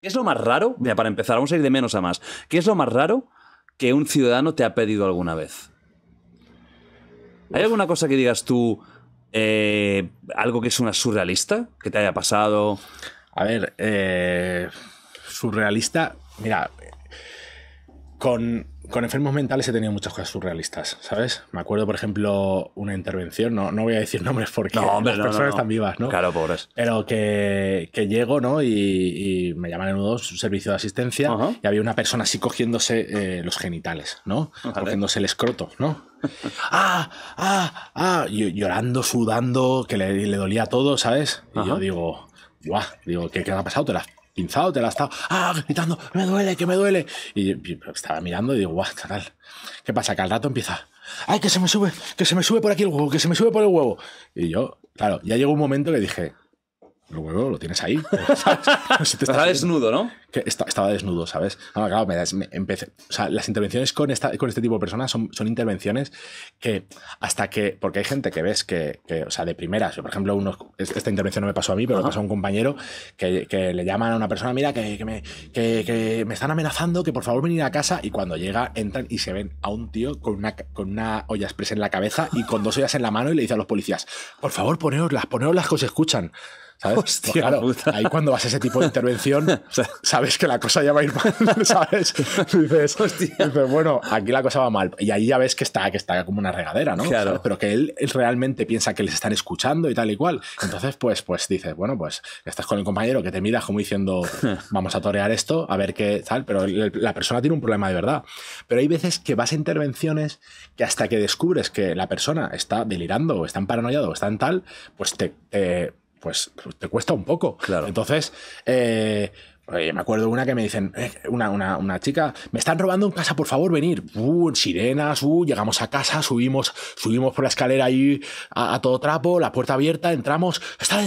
¿Qué es lo más raro? Mira, para empezar, vamos a ir de menos a más. ¿Qué es lo más raro que un ciudadano te ha pedido alguna vez? ¿Hay alguna cosa que digas tú, eh, algo que es una surrealista, que te haya pasado? A ver, eh, surrealista, mira, con, enfermos mentales he tenido muchas cosas surrealistas, ¿sabes? Me acuerdo, por ejemplo, una intervención, no, voy a decir nombres porque no, las personas están vivas, ¿no? Claro, pobres. Pero que, que llego, ¿no? Y, me llaman en un servicio de asistencia, y había una persona así cogiéndose eh, los genitales, ¿no? Cogiéndose el escroto, ¿no? ¡Ah! ¡Ah! ¡Ah! Llorando, sudando, que le, dolía todo, ¿sabes? Y yo digo, guau, digo, ¿qué, ¿qué ha pasado? ¿Te la pinzado, te la ha estado, ah, gritando, me duele, que me duele. Y estaba mirando y digo, guau, chaval, ¿qué pasa? Que al rato empieza, ay, que se me sube, que se me sube por aquí el huevo, que se me sube por el huevo. Y yo, claro, ya llegó un momento que dije, lo tienes ahí. estaba desnudo, ¿no? estaba desnudo, ¿sabes? Ah, claro, me, empecé. O sea, las intervenciones con, esta, con este tipo de personas son, intervenciones que hasta que. Porque hay gente que ves que, o sea, de primeras. por ejemplo, unos, esta intervención no me pasó a mí, pero pasó a un compañero que, le llaman a una persona, mira, que, que me, están amenazando, que por favor venir a casa. Y cuando llega, entran y se ven a un tío con una, con una olla expresa en la cabeza y con dos ollas en la mano y le dice a los policías, por favor, poneoslas, poneoslas que os escuchan. Pues claro, ahí cuando vas a ese tipo de intervención, sabes que la cosa ya va a ir mal, ¿sabes? Dices, Hostia. dices, bueno, aquí la cosa va mal. Y ahí ya ves que está, que está como una regadera, ¿no? Claro. Pero que él, realmente piensa que les están escuchando y tal y cual. Entonces, pues, pues dices, bueno, pues estás con el compañero que te mira como diciendo, vamos a torear esto, a ver qué tal, pero la persona tiene un problema de verdad. Pero hay veces que vas a intervenciones que hasta que descubres que la persona está delirando o está en paranoiado o está en tal, pues te pues, pues, te cuesta un poco. Claro. Entonces, eh, eh, me acuerdo una que me dicen, eh, una, chica, me están robando en casa, por favor, venir. Uh, sirenas, uh, llegamos a casa, subimos, subimos por la escalera ahí a, todo trapo, la puerta abierta, entramos, está,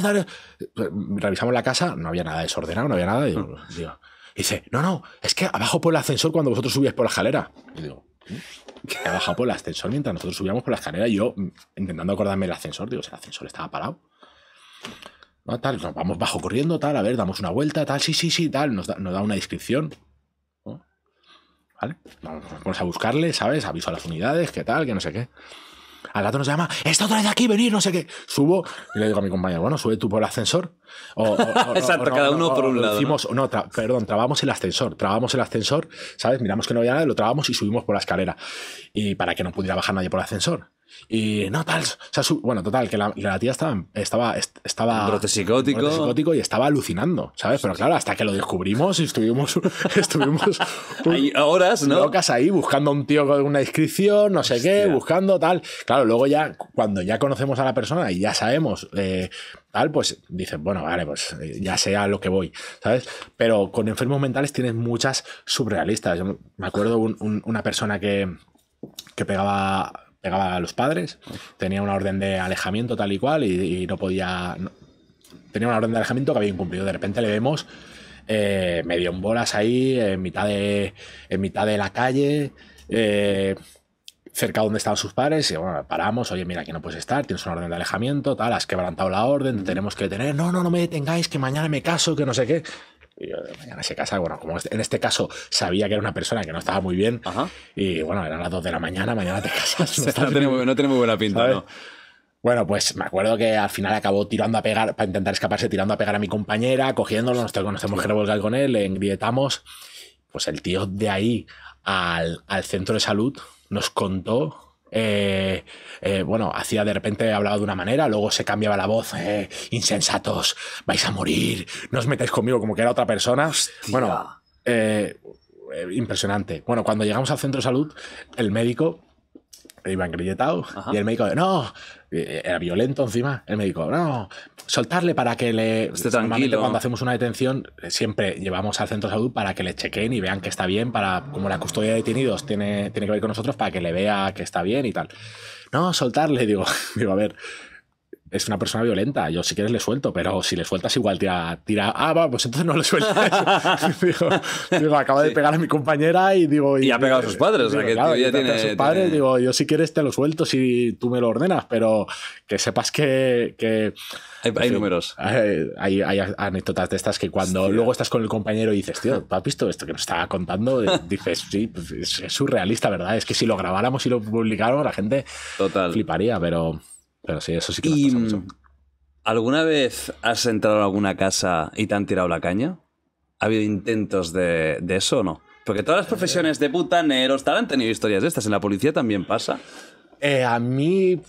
pues, revisamos la casa, no había nada desordenado, no había nada. Mm. dice, no, no, es que abajo por el ascensor cuando vosotros subíais por la escalera. Y digo, ¿Mm? que Abajo por el ascensor mientras nosotros subíamos por la escalera. Y yo mm, intentando acordarme el ascensor, digo, el ascensor estaba parado vamos bajo corriendo, tal, a ver, damos una vuelta, tal, sí, sí, sí, tal, nos da, una descripción. Vamos a buscarle, ¿sabes? Aviso a las unidades, qué tal, que no sé qué. Al rato nos llama, está otra vez aquí, venir, no sé qué. Subo y le digo a mi compañero, bueno, sube tú por el ascensor. O, Exacto, cada uno por un lado. perdón, trabamos el ascensor, trabamos el ascensor, ¿sabes? Miramos que no había nada, lo trabamos y subimos por la escalera. Y para que no pudiera bajar nadie por el ascensor. Y no, tal. bueno, total, que la, tía estaba. estaba, psicótico. y estaba alucinando, ¿sabes? Pero claro, hasta que lo descubrimos y estuvimos. estuvimos horas, ¿no? Locas ahí buscando a un tío con una inscripción, no sé qué, buscando tal. Claro, luego ya, cuando ya conocemos a la persona y ya sabemos. Eh, tal, pues dices, bueno, vale, pues eh, ya sea a lo que voy, ¿sabes? Pero con enfermos mentales tienes muchas surrealistas. Yo me acuerdo una persona que, que pegaba Llegaba a los padres, tenía una orden de alejamiento tal y cual y, no podía... tenía una orden de alejamiento que había incumplido. De repente le vemos eh, medio en bolas ahí, en mitad de, mitad de la calle, eh, cerca donde estaban sus padres, y bueno, paramos, oye, mira, aquí no puedes estar, tienes una orden de alejamiento, tal, has quebrantado la orden, tenemos que tener, no, no, no me detengáis, que mañana me caso, que no sé qué. Y yo, mañana se casa. Bueno, como en este caso sabía que era una persona que no estaba muy bien. Y bueno, eran las 2 de la mañana, mañana te casas. No, tiene, muy, no buena pinta, ¿no? Bueno, pues me acuerdo que al final acabó tirando a pegar, para intentar escaparse, tirando a pegar a mi compañera, cogiéndolo, nos, nos tenemos que con él, le engrietamos. Pues el tío de ahí al, al centro de salud nos contó eh, eh, bueno, hacía de repente hablaba de una manera, luego se cambiaba la voz, eh, insensatos, vais a morir, no os metáis conmigo como que era otra persona. Bueno, eh, impresionante. Bueno, cuando llegamos al centro de salud, el médico iban grilletados Y el médico, no, eh, era violento encima. El médico, no, soltarle para que le. Esté tranquilo. Cuando hacemos una detención, eh, siempre llevamos al centro de salud para que le chequen y vean que está bien, para como la custodia de detenidos tiene, tiene que ver con nosotros, para que le vea que está bien y tal. No, soltarle, digo, digo, a ver, es una persona violenta. Yo, si quieres, le suelto, pero si le sueltas, igual tira. tira ah, va, pues entonces no le sueltas. digo, digo, acaba de pegar a mi compañera y digo. Y, ha pegado a sus padres. o sea, que ya tiene, sus padres. Digo, yo, si quieres, te lo suelto si tú me lo ordenas, pero que sepas que. hay, números. Hay, anécdotas de estas que cuando luego estás con el compañero y dices, tío, ¿tú has visto esto que nos estaba contando? dices, sí, pues, es surrealista, ¿verdad? Es que si lo grabáramos y lo publicáramos, la gente Total. fliparía, pero. Pero sí, eso sí que mm, ¿Alguna vez has entrado a alguna casa y te han tirado la caña? ¿Ha habido intentos de, eso o no? Porque todas las eh. profesiones de putaneros tal han tenido historias de estas. En la policía también pasa. Eh, a mí,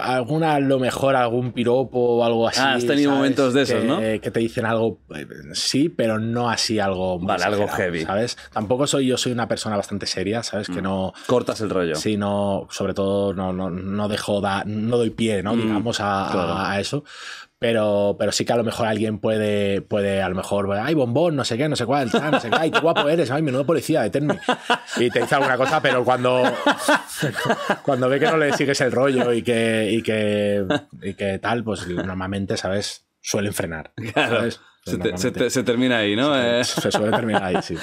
alguna, lo mejor algún piropo o algo ah, así. has tenido momentos de esos, ¿no? Que te dicen algo, eh, sí, pero no así algo. Vale, algo heavy. ¿Sabes? Tampoco soy, yo soy una persona bastante seria, ¿sabes? Que mm. no. Cortas el rollo. Sí, no, sobre todo no, dejo, no doy pie, ¿no? Mm. Digamos a, eso. Pero, pero sí que a lo mejor alguien puede, puede a lo mejor, ay, bombón, no sé qué, no sé cuál, no sé qué, ay, qué guapo eres, ay, menudo policía, deténme. Y te dice alguna cosa, pero cuando, cuando ve que no le sigues el rollo y que, y que, y que tal, pues normalmente, ¿sabes? suelen frenar. Pues se, termina ahí, ¿no? Se, eh. suele terminar ahí, sí.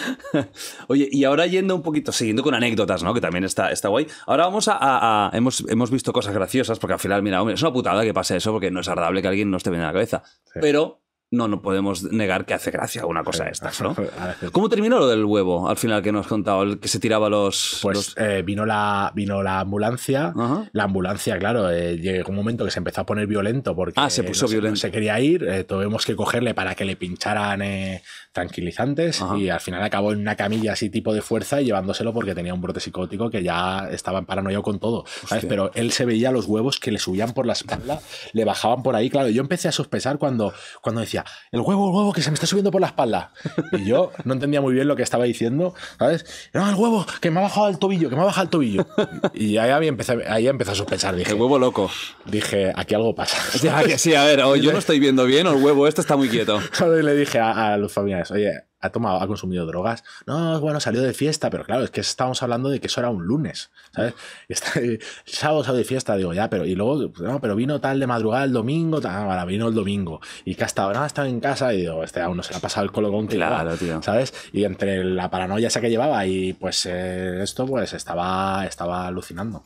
Oye, y ahora yendo un poquito, siguiendo con anécdotas, ¿no? Que también está, está guay. Ahora vamos a, hemos, hemos, visto cosas graciosas, porque al final, mira, hombre, es una putada que pase eso, porque no es agradable que alguien no esté bien en la cabeza. Pero no, no podemos negar que hace gracia una cosa de ¿no? ¿Cómo terminó lo del huevo al final que nos contaba, el que se tiraba los... Pues eh, vino, la, vino la ambulancia, la ambulancia, claro, eh, llegó un momento que se empezó a poner violento porque ah, se puso violento. Se, quería ir, eh, tuvimos que cogerle para que le pincharan tranquilizantes y al final acabó en una camilla así tipo de fuerza llevándoselo porque tenía un brote psicótico que ya estaba en con todo, Pero él se veía los huevos que le subían por la espalda, le bajaban por ahí, claro, yo empecé a sospechar cuando, cuando decía, el huevo, el huevo que se me está subiendo por la espalda. Y yo no entendía muy bien lo que estaba diciendo, ¿sabes? No, el huevo que me ha bajado el tobillo, que me ha bajado el tobillo. Y ahí empecé, ahí a sospechar, dije. huevo loco. Dije, aquí algo pasa. Sí, a ver, yo no estoy viendo bien o el huevo este está muy quieto. Solo le dije a, a los familiares, oye, ha tomado, ha consumido drogas. No, bueno, salió de fiesta, pero claro, es que estábamos hablando de que eso era un lunes, ¿sabes? el sábado, salió de fiesta, digo, ya, pero y luego, pues, no, pero vino tal de madrugada el domingo, tal, ah, vino el domingo, y que hasta ahora estaba en casa, y digo, este aún no se le ha pasado el colo que claro, tío. ¿sabes? Y entre la paranoia esa que llevaba y pues eh, esto, pues estaba, estaba alucinando.